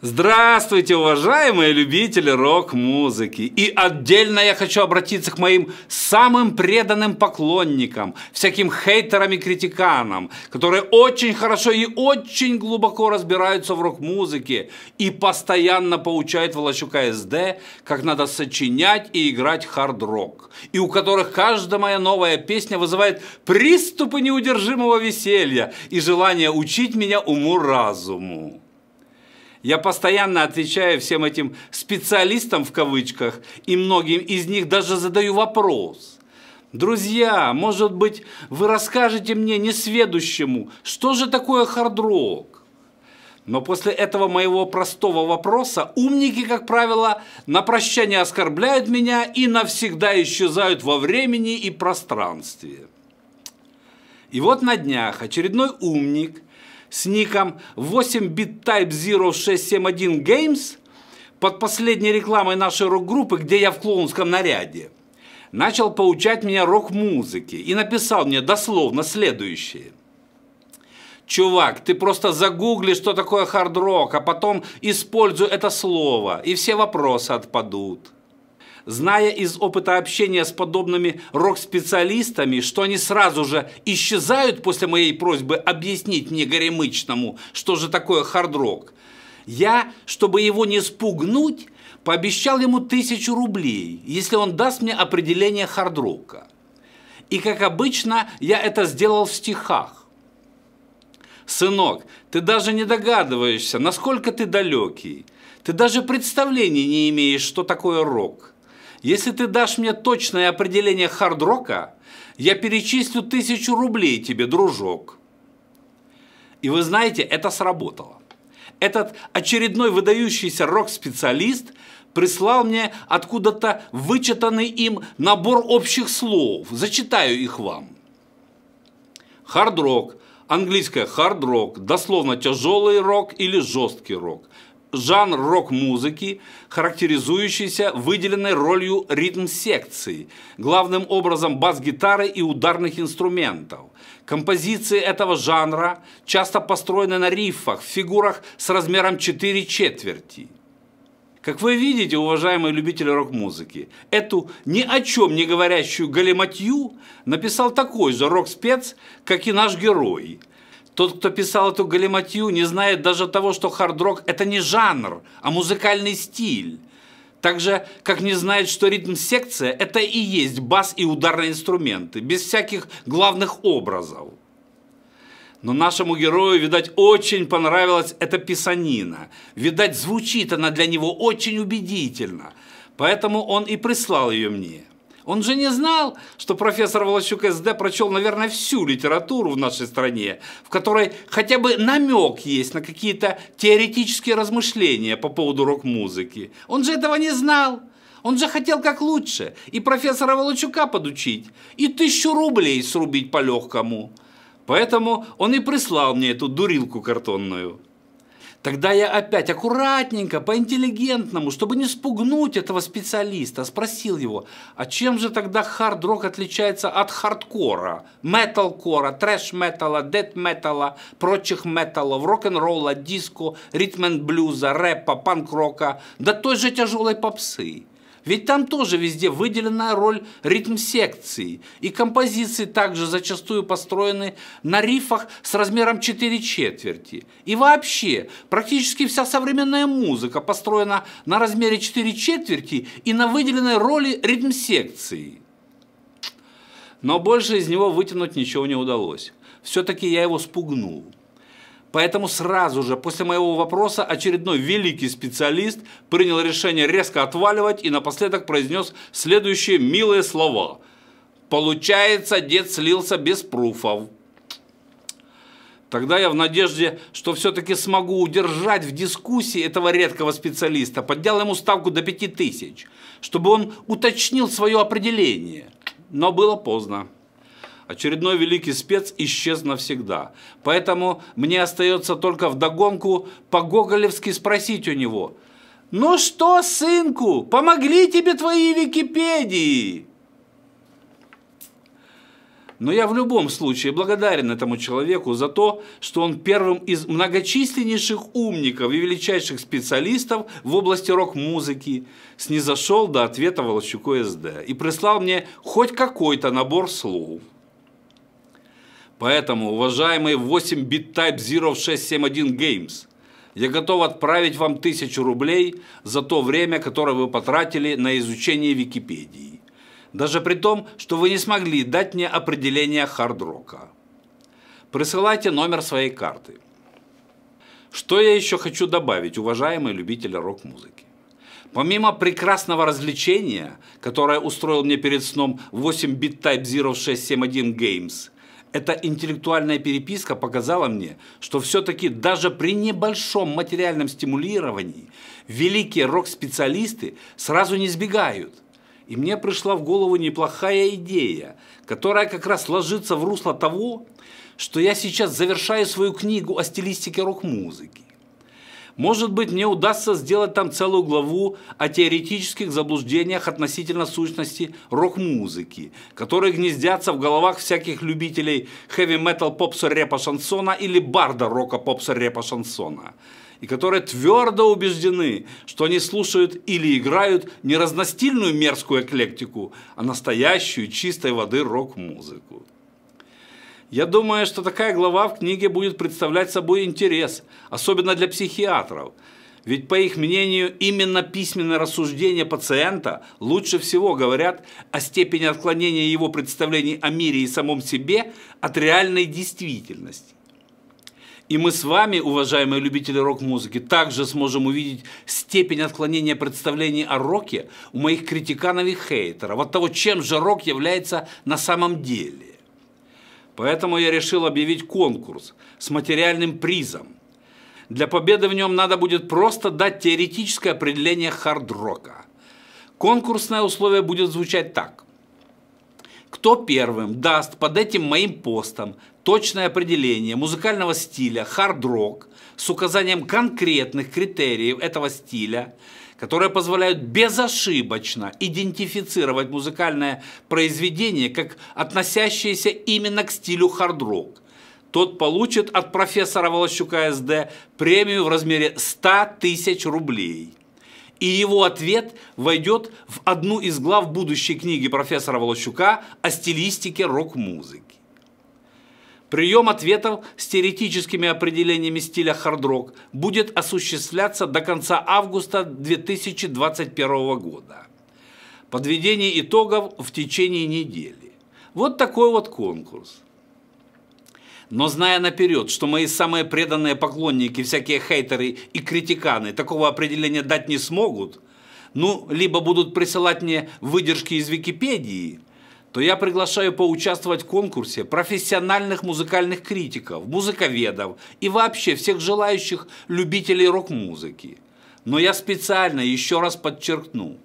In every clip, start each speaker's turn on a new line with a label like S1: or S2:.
S1: Здравствуйте, уважаемые любители рок-музыки! И отдельно я хочу обратиться к моим самым преданным поклонникам, всяким хейтерам и критиканам, которые очень хорошо и очень глубоко разбираются в рок-музыке и постоянно поучают Волощука СД, как надо сочинять и играть хард-рок, и у которых каждая моя новая песня вызывает приступы неудержимого веселья и желание учить меня уму-разуму. Я постоянно отвечаю всем этим специалистам в кавычках, и многим из них даже задаю вопрос. Друзья, может быть, вы расскажете мне, несведущему, что же такое хардрок? Но после этого моего простого вопроса умники, как правило, на прощание оскорбляют меня и навсегда исчезают во времени и пространстве. И вот на днях очередной умник – с ником 8-bit Type 0671 Games под последней рекламой нашей рок-группы, где я в клоунском наряде, начал поучать меня рок-музыке и написал мне дословно следующее. Чувак, ты просто загугли, что такое хард-рок, а потом используй это слово, и все вопросы отпадут зная из опыта общения с подобными рок-специалистами, что они сразу же исчезают после моей просьбы объяснить мне горемычному, что же такое хард-рок, я, чтобы его не спугнуть, пообещал ему тысячу рублей, если он даст мне определение хардрока. И, как обычно, я это сделал в стихах. «Сынок, ты даже не догадываешься, насколько ты далекий. Ты даже представления не имеешь, что такое рок. Если ты дашь мне точное определение хард-рока, я перечислю тысячу рублей тебе, дружок. И вы знаете, это сработало. Этот очередной выдающийся рок-специалист прислал мне откуда-то вычитанный им набор общих слов. Зачитаю их вам. Хард-рок, английское хард-рок, дословно тяжелый рок или жесткий рок – жанр рок-музыки, характеризующийся выделенной ролью ритм секции, главным образом бас-гитары и ударных инструментов. Композиции этого жанра часто построены на рифах, в фигурах с размером 4 четверти. Как вы видите, уважаемые любители рок-музыки, эту ни о чем не говорящую галиматью написал такой же рок-спец, как и наш герой – тот, кто писал эту галиматью, не знает даже того, что хард-рок – это не жанр, а музыкальный стиль. Так же, как не знает, что ритм-секция – это и есть бас и ударные инструменты, без всяких главных образов. Но нашему герою, видать, очень понравилась эта писанина. Видать, звучит она для него очень убедительно. Поэтому он и прислал ее мне. Он же не знал, что профессор Волощук СД прочел, наверное, всю литературу в нашей стране, в которой хотя бы намек есть на какие-то теоретические размышления по поводу рок-музыки. Он же этого не знал. Он же хотел как лучше. И профессора Волочука подучить, и тысячу рублей срубить по-легкому. Поэтому он и прислал мне эту дурилку картонную. Тогда я опять аккуратненько, по-интеллигентному, чтобы не спугнуть этого специалиста, спросил его, а чем же тогда хард-рок отличается от хардкора, металкора, трэш-металла, дед-металла, прочих металлов, рок-н-ролла, диско, ритм-н-блюза, рэпа, панк-рока, да той же тяжелой попсы? Ведь там тоже везде выделена роль ритм-секции, и композиции также зачастую построены на рифах с размером 4 четверти. И вообще, практически вся современная музыка построена на размере 4 четверти и на выделенной роли ритм-секции. Но больше из него вытянуть ничего не удалось. Все-таки я его спугнул. Поэтому сразу же после моего вопроса очередной великий специалист принял решение резко отваливать и напоследок произнес следующие милые слова. Получается, дед слился без пруфов. Тогда я в надежде, что все-таки смогу удержать в дискуссии этого редкого специалиста, поднял ему ставку до 5000, чтобы он уточнил свое определение. Но было поздно очередной великий спец исчез навсегда. Поэтому мне остается только вдогонку по-гоголевски спросить у него. «Ну что, сынку, помогли тебе твои Википедии?» Но я в любом случае благодарен этому человеку за то, что он первым из многочисленнейших умников и величайших специалистов в области рок-музыки снизошел до ответа Волощуку СД и прислал мне хоть какой-то набор слов. Поэтому, уважаемые 8 bit Type 0671 Games, я готов отправить вам тысячу рублей за то время, которое вы потратили на изучение Википедии. Даже при том, что вы не смогли дать мне определение хардрока. Присылайте номер своей карты. Что я еще хочу добавить, уважаемые любители рок-музыки? Помимо прекрасного развлечения, которое устроил мне перед сном 8 bit Type 0671 Games – эта интеллектуальная переписка показала мне, что все-таки даже при небольшом материальном стимулировании великие рок-специалисты сразу не сбегают. И мне пришла в голову неплохая идея, которая как раз ложится в русло того, что я сейчас завершаю свою книгу о стилистике рок-музыки. Может быть, мне удастся сделать там целую главу о теоретических заблуждениях относительно сущности рок-музыки, которые гнездятся в головах всяких любителей хэви-метал попса репа шансона или барда рока попса репа шансона и которые твердо убеждены, что они слушают или играют не разностильную мерзкую эклектику, а настоящую чистой воды рок-музыку. Я думаю, что такая глава в книге будет представлять собой интерес, особенно для психиатров. Ведь, по их мнению, именно письменное рассуждение пациента лучше всего говорят о степени отклонения его представлений о мире и самом себе от реальной действительности. И мы с вами, уважаемые любители рок-музыки, также сможем увидеть степень отклонения представлений о роке у моих критиканов и хейтеров от того, чем же рок является на самом деле. Поэтому я решил объявить конкурс с материальным призом. Для победы в нем надо будет просто дать теоретическое определение хард-рока. Конкурсное условие будет звучать так. Кто первым даст под этим моим постом точное определение музыкального стиля хард-рок с указанием конкретных критериев этого стиля – которые позволяют безошибочно идентифицировать музыкальное произведение как относящееся именно к стилю хард-рок. Тот получит от профессора Волощука СД премию в размере 100 тысяч рублей. И его ответ войдет в одну из глав будущей книги профессора Волощука о стилистике рок-музыки. Прием ответов с теоретическими определениями стиля хардрок будет осуществляться до конца августа 2021 года. Подведение итогов в течение недели. Вот такой вот конкурс. Но зная наперед, что мои самые преданные поклонники, всякие хейтеры и критиканы такого определения дать не смогут, ну, либо будут присылать мне выдержки из Википедии – то я приглашаю поучаствовать в конкурсе профессиональных музыкальных критиков, музыковедов и вообще всех желающих любителей рок-музыки. Но я специально еще раз подчеркну,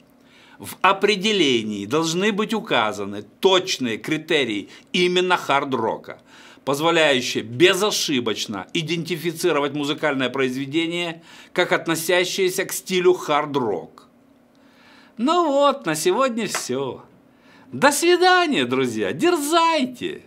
S1: в определении должны быть указаны точные критерии именно хард-рока, позволяющие безошибочно идентифицировать музыкальное произведение как относящееся к стилю хард-рок. Ну вот, на сегодня все. До свидания, друзья, дерзайте!